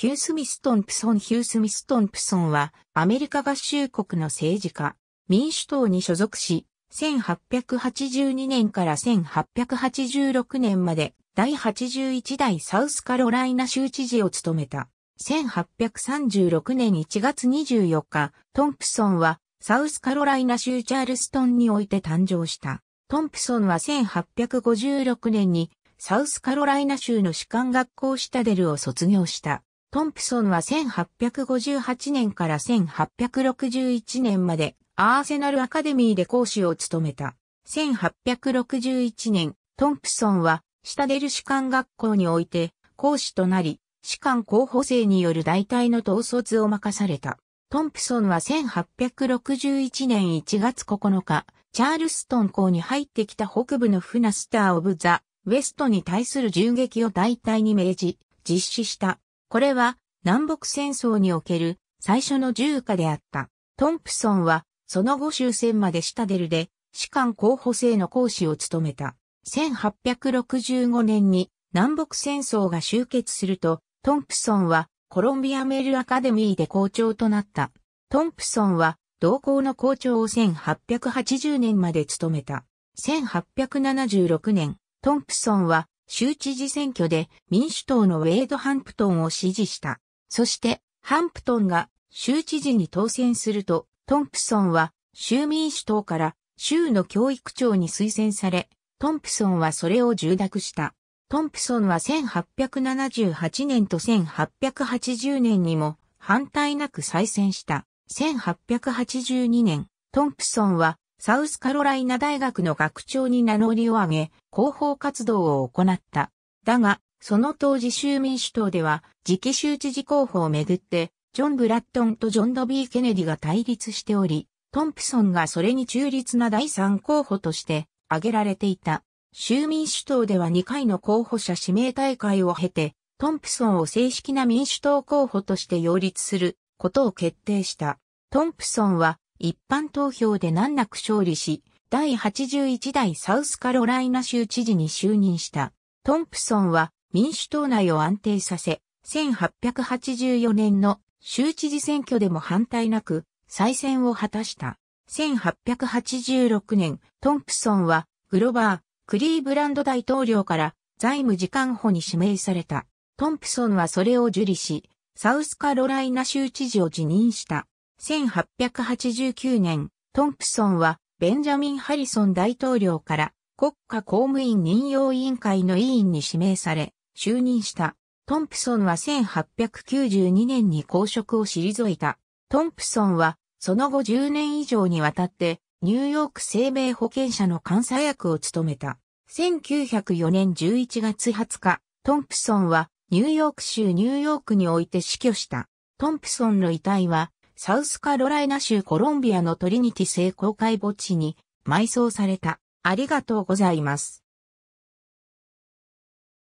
ヒュースミストンプソンヒュースミストンプソンはアメリカ合衆国の政治家、民主党に所属し、1882年から1886年まで第81代サウスカロライナ州知事を務めた。1836年1月24日、トンプソンはサウスカロライナ州チャールストンにおいて誕生した。トンプソンは1856年にサウスカロライナ州の士官学校シタデルを卒業した。トンプソンは1858年から1861年までアーセナルアカデミーで講師を務めた。1861年、トンプソンはシタデル士官学校において講師となり、士官候補生による大隊の統率を任された。トンプソンは1861年1月9日、チャールストン校に入ってきた北部の船スター・オブ・ザ・ウェストに対する銃撃を大隊に命じ、実施した。これは南北戦争における最初の銃火であった。トンプソンはその後終戦までシタデルで士官候補生の講師を務めた。1865年に南北戦争が終結すると、トンプソンはコロンビアメールアカデミーで校長となった。トンプソンは同校の校長を1880年まで務めた。1876年、トンプソンは州知事選挙で民主党のウェイド・ハンプトンを支持した。そして、ハンプトンが州知事に当選すると、トンプソンは州民主党から州の教育長に推薦され、トンプソンはそれを受諾した。トンプソンは1878年と1880年にも反対なく再選した。1882年、トンプソンはサウスカロライナ大学の学長に名乗りを上げ、広報活動を行った。だが、その当時州民主党では、次期州知事候補をめぐって、ジョン・ブラットンとジョン・ド・ビー・ケネディが対立しており、トンプソンがそれに中立な第三候補として挙げられていた。州民主党では2回の候補者指名大会を経て、トンプソンを正式な民主党候補として擁立することを決定した。トンプソンは一般投票で難なく勝利し、第81代サウスカロライナ州知事に就任した。トンプソンは民主党内を安定させ、1884年の州知事選挙でも反対なく再選を果たした。1886年、トンプソンはグロバー、クリーブランド大統領から財務次官補に指名された。トンプソンはそれを受理し、サウスカロライナ州知事を辞任した。1889年、トンプソンはベンジャミン・ハリソン大統領から国家公務員任用委員会の委員に指名され、就任した。トンプソンは1892年に公職を退いた。トンプソンは、その後10年以上にわたって、ニューヨーク生命保険者の監査役を務めた。1904年11月20日、トンプソンは、ニューヨーク州ニューヨークにおいて死去した。トンプソンの遺体は、サウスカロライナ州コロンビアのトリニティ聖公会墓地に埋葬された。ありがとうございます。